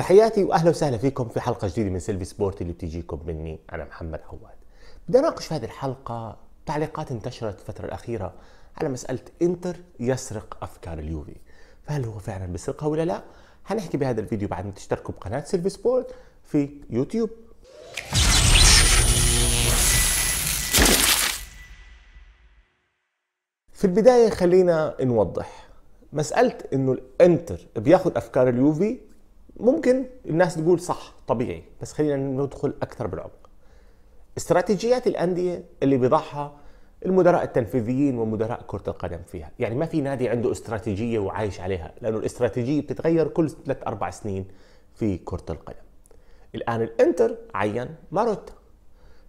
تحياتي واهلا وسهلا فيكم في حلقه جديده من سيلفي سبورت اللي بتجيكم مني انا محمد عواد. بدي اناقش في هذه الحلقه تعليقات انتشرت الفتره الاخيره على مساله انتر يسرق افكار اليوفي. فهل هو فعلا بيسرقها ولا لا؟ هنحكي بهذا الفيديو بعد ما تشتركوا بقناه سيلفي سبورت في يوتيوب. في البدايه خلينا نوضح مساله انه الانتر بياخذ افكار اليوفي ممكن الناس تقول صح طبيعي بس خلينا ندخل اكثر بالعمق استراتيجيات الانديه اللي بيضعها المدراء التنفيذيين ومدراء كرة القدم فيها يعني ما في نادي عنده استراتيجية وعايش عليها لأنه الاستراتيجية بتتغير كل ثلاث أربع سنين في كرة القدم الآن الانتر عين ماروتا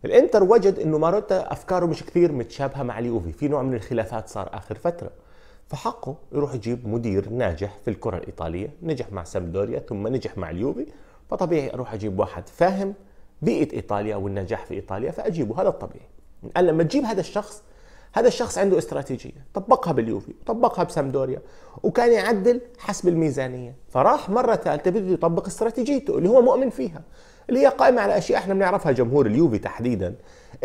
الانتر وجد انه ماروتا افكاره مش كثير متشابهه مع اليوفي في نوع من الخلافات صار اخر فتره فحقه يروح يجيب مدير ناجح في الكرة الإيطالية نجح مع سامدوريا ثم نجح مع اليوفي فطبيعي أروح أجيب واحد فاهم بيئة إيطاليا والنجاح في إيطاليا فأجيبه هذا الطبيعي الآن لما تجيب هذا الشخص هذا الشخص عنده استراتيجية طبقها باليوفي طبقها بسامدوريا وكان يعدل حسب الميزانية فراح مرة ثالثة بده يطبق استراتيجيته اللي هو مؤمن فيها اللي هي قائمه على اشياء احنا بنعرفها جمهور اليوفي تحديدا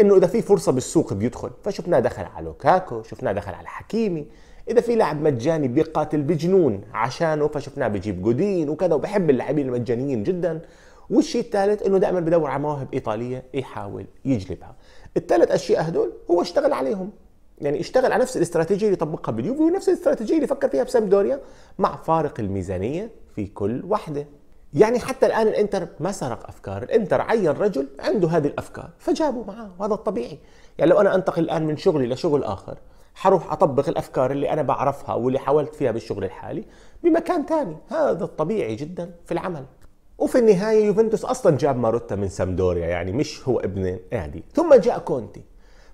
انه اذا في فرصه بالسوق بيدخل فشفناه دخل على لوكاكو شفناه دخل على حكيمي اذا في لاعب مجاني بيقاتل بجنون عشانه فشفناه بجيب جودين وكذا وبحب اللاعبين المجانيين جدا والشيء الثالث انه دائما بدور على مواهب ايطاليه يحاول يجلبها الثلاث اشياء هدول هو اشتغل عليهم يعني اشتغل على نفس الاستراتيجيه اللي طبقها باليوفي ونفس الاستراتيجيه اللي فكر فيها بسامدوريا مع فارق الميزانيه في كل وحده يعني حتى الان الانتر ما سرق افكار، الانتر عين رجل عنده هذه الافكار فجابه معاه وهذا الطبيعي، يعني لو انا انتقل الان من شغلي لشغل اخر حروح اطبق الافكار اللي انا بعرفها واللي حاولت فيها بالشغل الحالي بمكان ثاني، هذا الطبيعي جدا في العمل. وفي النهايه يوفنتوس اصلا جاب ماروتا من سامدوريا يعني مش هو ابن نادي، ثم جاء كونتي.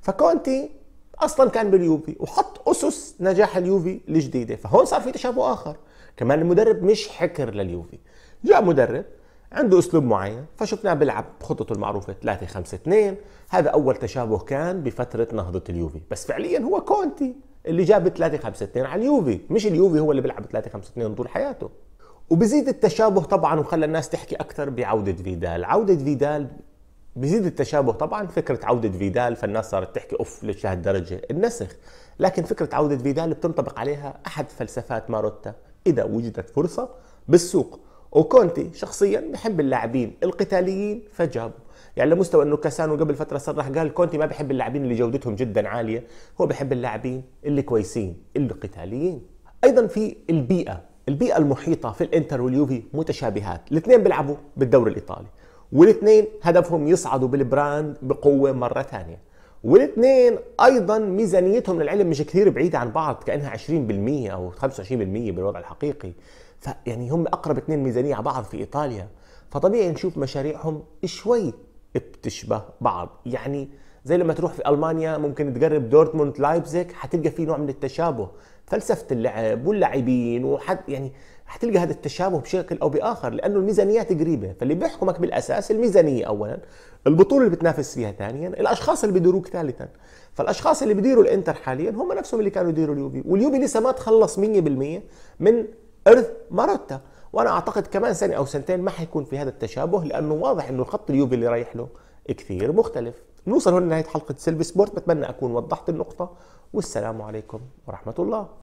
فكونتي اصلا كان باليوفي وحط اسس نجاح اليوفي الجديده، فهون صار في تشابه اخر، كمان المدرب مش حكر لليوفي. جاء مدرب عنده اسلوب معين فشفناه بيلعب بخطته المعروفه 3 5 2 هذا اول تشابه كان بفتره نهضه اليوفي بس فعليا هو كونتي اللي جاب 3 5 2 على اليوفي مش اليوفي هو اللي بيلعب 3 5 2 طول حياته وبزيد التشابه طبعا وخلى الناس تحكي اكثر بعوده فيدال عوده فيدال بزيد التشابه طبعا فكره عوده فيدال فالناس صارت تحكي اوف ليش لهالدرجه النسخ لكن فكره عوده فيدال بتنطبق عليها احد فلسفات ماروتا اذا وجدت فرصه بالسوق وكونتي شخصيا بحب اللاعبين القتاليين فجابوا يعني لمستوى انه كاسانو قبل فتره صرح قال كونتي ما بحب اللاعبين اللي جودتهم جدا عاليه هو بحب اللاعبين اللي كويسين اللي قتاليين ايضا في البيئه البيئه المحيطه في الانتر واليوفي متشابهات الاثنين بيلعبوا بالدوري الايطالي والاثنين هدفهم يصعدوا بالبراند بقوه مره ثانيه والاثنين ايضا ميزانيتهم للعلم مش كثير بعيده عن بعض كانها 20% او 25% بالوضع الحقيقي فيعني هم اقرب اثنين ميزانيه على بعض في ايطاليا فطبيعي نشوف مشاريعهم شوي بتشبه بعض يعني زي لما تروح في المانيا ممكن تجرب دورتموند لايبزيك حتلقى فيه نوع من التشابه فلسفه اللعب واللاعبين وحد يعني حتلقى هذا التشابه بشكل او باخر لانه الميزانيات قريبه فاللي بيحكمك بالاساس الميزانيه اولا البطوله اللي بتنافس فيها ثانيا الاشخاص اللي بيديروك ثالثا فالاشخاص اللي بيديروا الانتر حاليا هم نفسهم اللي كانوا يديروا اليوبي واليوبي لسه ما تخلص 100% من ارث ماروتا وانا اعتقد كمان سنه او سنتين ما حيكون في هذا التشابه لانه واضح انه الخط اليوفي اللي رايح له كثير مختلف نوصل هنا لنهايه حلقه سيلفي سبورت بتمنى اكون وضحت النقطه والسلام عليكم ورحمه الله